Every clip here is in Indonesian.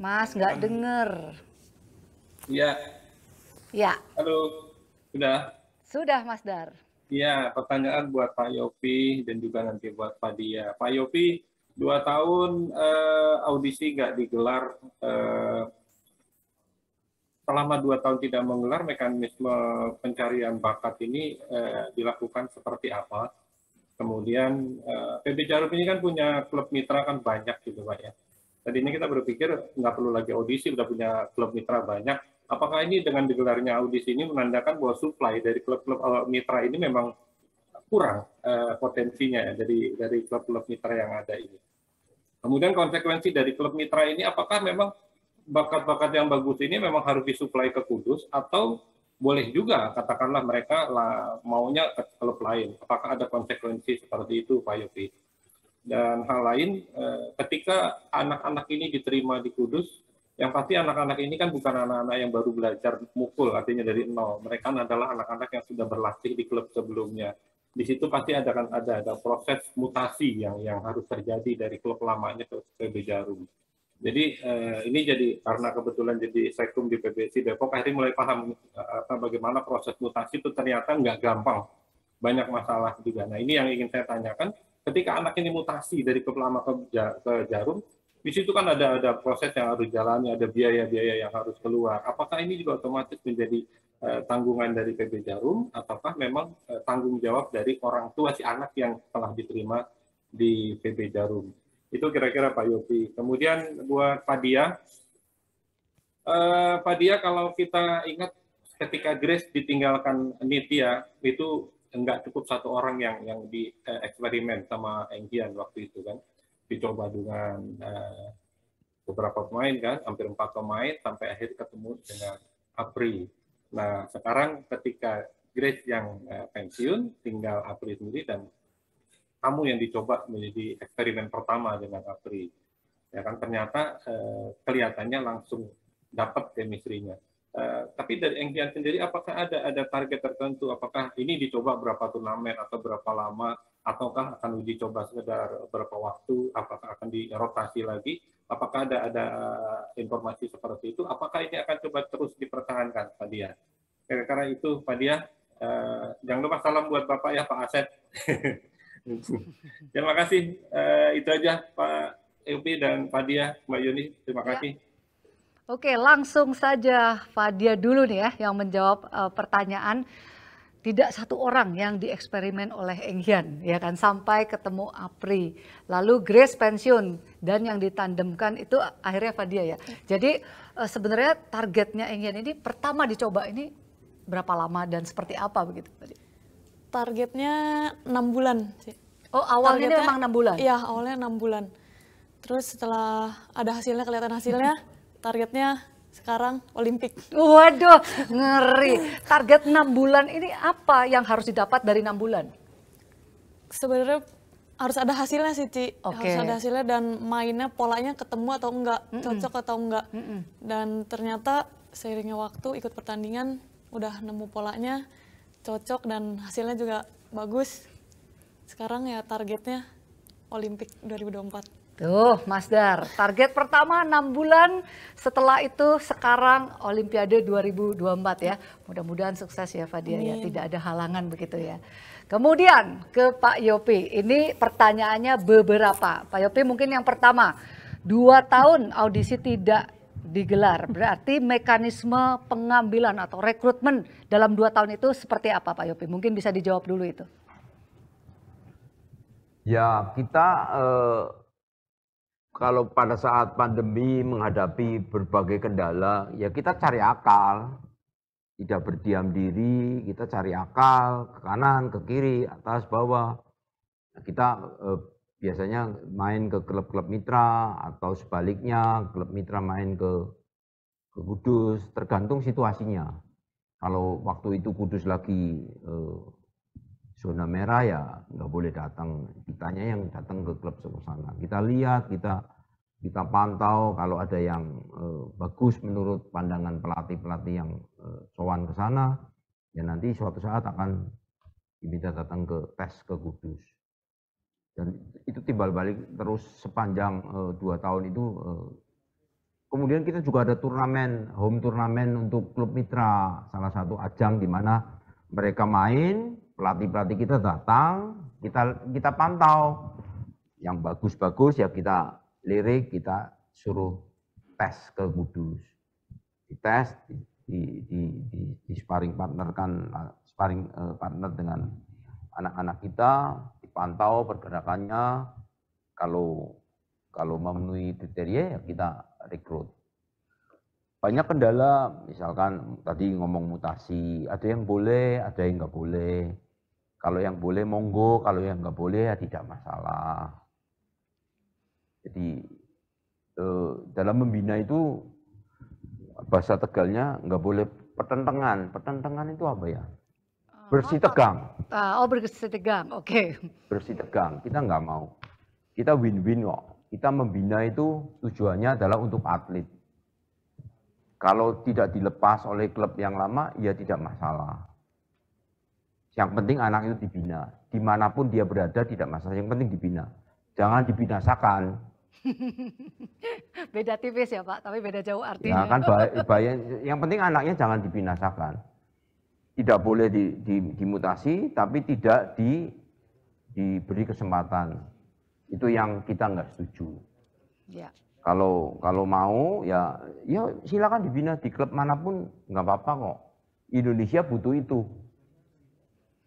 Mas nggak dengar. Ah. denger. Iya. Ya. Halo, sudah. Sudah Mas Dar. Iya, pertanyaan buat Pak Yopi dan juga nanti buat Pak Dia. Pak Yopi, dua tahun eh, audisi nggak digelar. Eh, selama dua tahun tidak menggelar, mekanisme pencarian bakat ini eh, dilakukan seperti apa? Kemudian eh, PB Jarum ini kan punya klub mitra kan banyak gitu Pak ya. Tadinya kita berpikir nggak perlu lagi audisi, udah punya klub mitra banyak. Apakah ini dengan digelarnya audisi ini menandakan bahwa supply dari klub-klub eh, mitra ini memang kurang eh, potensinya ya dari dari klub-klub mitra yang ada ini. Kemudian konsekuensi dari klub mitra ini apakah memang bakat-bakat yang bagus ini memang harus disuplai ke Kudus atau boleh juga katakanlah mereka lah, maunya ke klub lain. Apakah ada konsekuensi seperti itu Pak Yopi? dan hal lain eh, ketika anak-anak ini diterima di Kudus yang pasti anak-anak ini kan bukan anak-anak yang baru belajar mukul artinya dari nol mereka adalah anak-anak yang sudah berlatih di klub sebelumnya di situ pasti ada kan ada ada proses mutasi yang yang harus terjadi dari klub lamanya ke PB Jarum jadi eh, ini jadi karena kebetulan jadi sekum di PBC Depok akhirnya mulai paham eh, bagaimana proses mutasi itu ternyata nggak gampang banyak masalah juga nah ini yang ingin saya tanyakan ketika anak ini mutasi dari Keplama ke, ke Jarum, di situ kan ada ada proses yang harus jalani, ada biaya-biaya yang harus keluar. Apakah ini juga otomatis menjadi uh, tanggungan dari PB Jarum, ataukah memang uh, tanggung jawab dari orang tua si anak yang telah diterima di PB Jarum? Itu kira-kira Pak Yopi. Kemudian buat Pak Padia, Pak eh, Padia kalau kita ingat ketika Grace ditinggalkan Nitya itu enggak cukup satu orang yang yang di uh, eksperimen sama Enggian waktu itu kan dicoba dengan uh, beberapa pemain kan hampir empat pemain sampai akhir ketemu dengan Apri. Nah sekarang ketika Grace yang uh, pensiun tinggal Apri sendiri dan kamu yang dicoba menjadi eksperimen pertama dengan Apri ya kan ternyata uh, kelihatannya langsung dapat chemistry-nya Eh, tapi dari Engkian sendiri, apakah ada ada target tertentu? Apakah ini dicoba berapa turnamen atau berapa lama? Ataukah akan uji coba sekedar berapa waktu? Apakah akan dirotasi lagi? Apakah ada ada eh, informasi seperti itu? Apakah ini akan coba terus dipertahankan, Pak Dia? Karena itu, Pak Dia. Uh, jangan lupa salam buat Bapak ya, Pak Aset. Terima kasih. Uh, itu aja Pak Eupi dan Pak Dia, Mbak Yuni. Terima ya. kasih. Ya. Oke, langsung saja Fadia dulu nih ya yang menjawab uh, pertanyaan. Tidak satu orang yang dieksperimen oleh Enghian, ya kan sampai ketemu Apri. Lalu Grace pensiun dan yang ditandemkan itu akhirnya Fadia ya. Iya. Jadi uh, sebenarnya targetnya Enghian ini pertama dicoba ini berapa lama dan seperti apa begitu tadi? Targetnya enam bulan sih. Oh awalnya memang enam bulan? Iya awalnya enam bulan. Terus setelah ada hasilnya kelihatan hasilnya. targetnya sekarang Olimpik. Waduh, ngeri. Target enam bulan ini apa yang harus didapat dari enam bulan? Sebenarnya harus ada hasilnya sih, Ci. Okay. Harus ada hasilnya dan mainnya polanya ketemu atau enggak, mm -mm. cocok atau enggak. Mm -mm. Dan ternyata seiringnya waktu ikut pertandingan udah nemu polanya, cocok dan hasilnya juga bagus. Sekarang ya targetnya Olimpik 2024. Tuh, Mas Dar, target pertama 6 bulan, setelah itu sekarang Olimpiade 2024 ya. Mudah-mudahan sukses ya Fadia ya, tidak ada halangan begitu ya. Kemudian ke Pak Yopi, ini pertanyaannya beberapa. Pak Yopi mungkin yang pertama, dua tahun audisi tidak digelar, berarti mekanisme pengambilan atau rekrutmen dalam dua tahun itu seperti apa Pak Yopi? Mungkin bisa dijawab dulu itu. Ya, kita... Uh kalau pada saat pandemi menghadapi berbagai kendala, ya kita cari akal. Tidak berdiam diri, kita cari akal ke kanan, ke kiri, atas, bawah. Nah, kita eh, biasanya main ke klub-klub mitra atau sebaliknya, klub mitra main ke, ke Kudus, tergantung situasinya. Kalau waktu itu Kudus lagi eh, zona merah ya nggak boleh datang. Kitanya yang datang ke klub sana. Kita lihat, kita kita pantau kalau ada yang eh, bagus menurut pandangan pelatih-pelatih yang eh, sowan ke sana, ya nanti suatu saat akan diminta datang ke tes ke Kudus. Dan itu timbal balik terus sepanjang eh, dua tahun itu. Eh, kemudian kita juga ada turnamen, home turnamen untuk klub mitra, salah satu ajang di mana mereka main pelatih-pelatih kita datang, kita kita pantau. Yang bagus-bagus ya kita lirik, kita suruh tes ke Kudus. Dites di di di, di, di sparring partner kan sparring eh, partner dengan anak-anak kita, dipantau pergerakannya. Kalau kalau memenuhi kriteria ya kita rekrut. Banyak kendala, misalkan tadi ngomong mutasi, ada yang boleh, ada yang nggak boleh kalau yang boleh monggo, kalau yang nggak boleh ya tidak masalah. Jadi eh, dalam membina itu bahasa Tegalnya nggak boleh pertentangan. Pertentangan itu apa ya? Eh, bersih tegang. Oh, oh bersih tegang, oke. Okay. Bersih tegang, kita nggak mau. Kita win-win kok. Kita membina itu tujuannya adalah untuk atlet. Kalau tidak dilepas oleh klub yang lama, ya tidak masalah. Yang penting anak itu dibina. Dimanapun dia berada tidak masalah. Yang penting dibina. Jangan dibinasakan. beda tipis ya Pak, tapi beda jauh artinya. Ya kan bayan, yang penting anaknya jangan dibinasakan. Tidak boleh di, di, dimutasi, tapi tidak di, diberi kesempatan. Itu yang kita nggak setuju. Ya. Kalau kalau mau ya ya silakan dibina di klub manapun nggak apa-apa kok. Indonesia butuh itu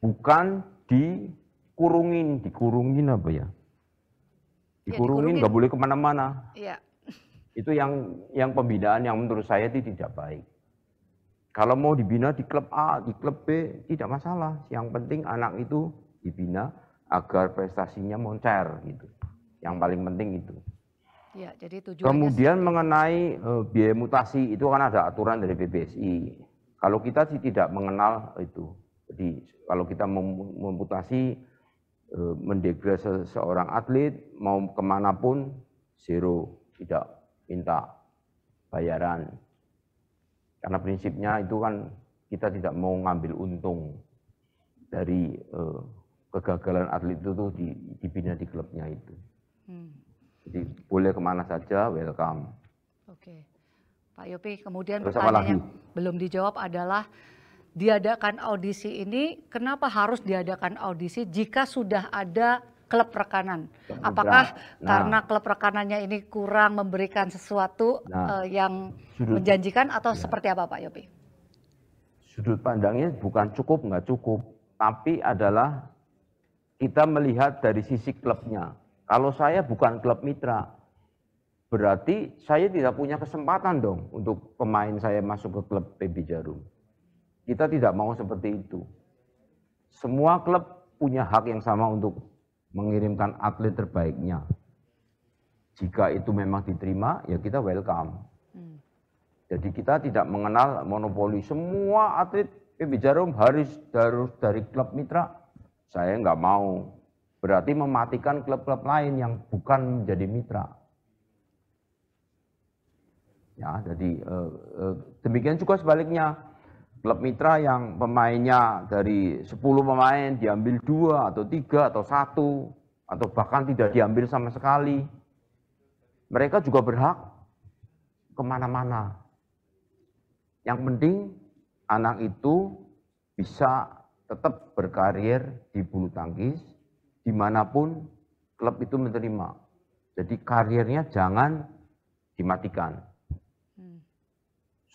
bukan dikurungin, dikurungin apa ya? ya dikurungin nggak ya, boleh kemana-mana. Ya. Itu yang yang pembinaan yang menurut saya itu tidak baik. Kalau mau dibina di klub A, di klub B, tidak masalah. Yang penting anak itu dibina agar prestasinya moncer gitu. Yang paling penting itu. Ya, jadi Kemudian mengenai uh, biaya mutasi itu kan ada aturan dari PBSI. Kalau kita sih tidak mengenal itu, jadi kalau kita memutasi e, mendegres seorang atlet mau kemanapun zero tidak minta bayaran karena prinsipnya itu kan kita tidak mau ngambil untung dari eh, kegagalan atlet itu tuh di, dibina di klubnya itu hmm. jadi boleh kemana saja welcome oke okay. Pak Yopi kemudian pertanyaan yang belum dijawab adalah diadakan audisi ini kenapa harus diadakan audisi jika sudah ada klub rekanan? Apakah nah. karena klub rekanannya ini kurang memberikan sesuatu nah. uh, yang sudut, menjanjikan atau ya. seperti apa Pak Yopi? Sudut pandangnya bukan cukup nggak cukup, tapi adalah kita melihat dari sisi klubnya. Kalau saya bukan klub mitra, berarti saya tidak punya kesempatan dong untuk pemain saya masuk ke klub PB Jarum kita tidak mau seperti itu. Semua klub punya hak yang sama untuk mengirimkan atlet terbaiknya. Jika itu memang diterima, ya kita welcome. Hmm. Jadi kita tidak mengenal monopoli. Semua atlet PB Jarum harus harus dari klub mitra. Saya nggak mau. Berarti mematikan klub-klub lain yang bukan menjadi mitra. Ya, jadi eh, eh, demikian juga sebaliknya klub mitra yang pemainnya dari 10 pemain diambil dua atau tiga atau satu atau bahkan tidak diambil sama sekali. Mereka juga berhak kemana-mana. Yang penting anak itu bisa tetap berkarir di bulu tangkis dimanapun klub itu menerima. Jadi karirnya jangan dimatikan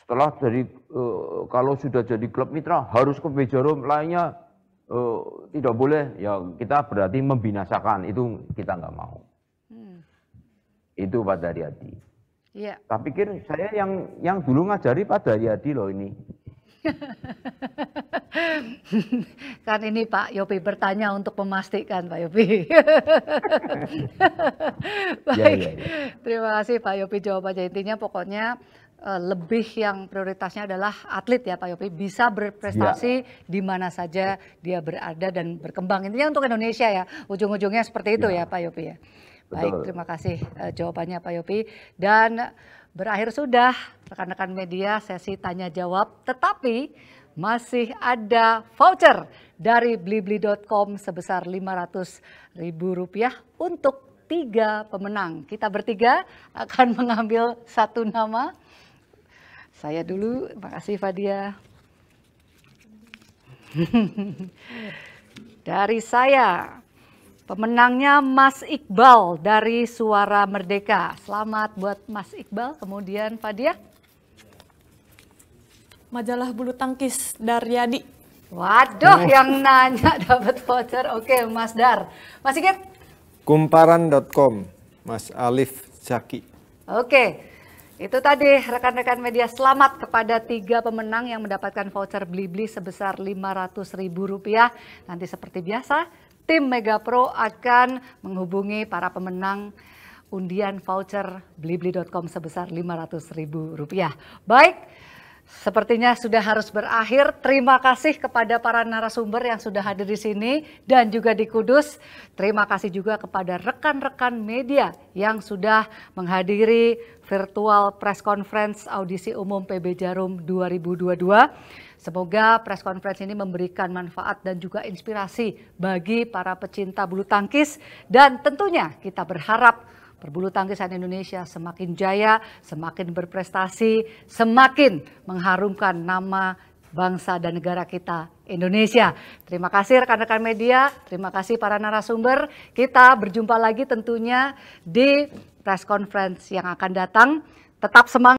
setelah dari uh, kalau sudah jadi klub mitra harus ke Bejarum lainnya uh, eh, tidak boleh ya kita berarti membinasakan itu kita nggak mau hmm. itu Pak Daryadi ya. tak pikir saya yang yang dulu ngajari Pak Daryadi loh ini kan ini Pak Yopi bertanya untuk memastikan Pak Yopi. Baik, ya, ya, ya. terima kasih Pak Yopi jawabannya. Intinya pokoknya Eh, lebih yang prioritasnya adalah atlet ya Pak Yopi bisa berprestasi yeah. di mana saja dia berada dan berkembang intinya untuk Indonesia ya ujung-ujungnya seperti itu ya, ya Pak Yopi ya baik Betul. terima kasih uh, jawabannya Pak Yopi dan berakhir sudah rekan-rekan media sesi tanya jawab tetapi masih ada voucher dari blibli.com sebesar Rp500.000 untuk tiga pemenang. Kita bertiga akan mengambil satu nama saya dulu, makasih Fadia. dari saya, pemenangnya Mas Iqbal dari Suara Merdeka. Selamat buat Mas Iqbal, kemudian Fadia. Majalah Bulu Tangkis Daryadi. Waduh, oh. yang nanya dapat voucher. Oke, Mas Dar. Mas Iqbal. Kumparan.com, Mas Alif Zaki. Oke, itu tadi rekan-rekan media selamat kepada tiga pemenang yang mendapatkan voucher Blibli sebesar Rp500.000. Nanti seperti biasa, tim Megapro akan menghubungi para pemenang undian voucher blibli.com sebesar Rp500.000. Baik, Sepertinya sudah harus berakhir. Terima kasih kepada para narasumber yang sudah hadir di sini dan juga di Kudus. Terima kasih juga kepada rekan-rekan media yang sudah menghadiri virtual press conference audisi umum PB Jarum 2022. Semoga press conference ini memberikan manfaat dan juga inspirasi bagi para pecinta bulu tangkis dan tentunya kita berharap Perbulu tangkisan Indonesia semakin jaya, semakin berprestasi, semakin mengharumkan nama bangsa dan negara kita Indonesia. Terima kasih rekan-rekan media, terima kasih para narasumber. Kita berjumpa lagi tentunya di press conference yang akan datang. Tetap semangat.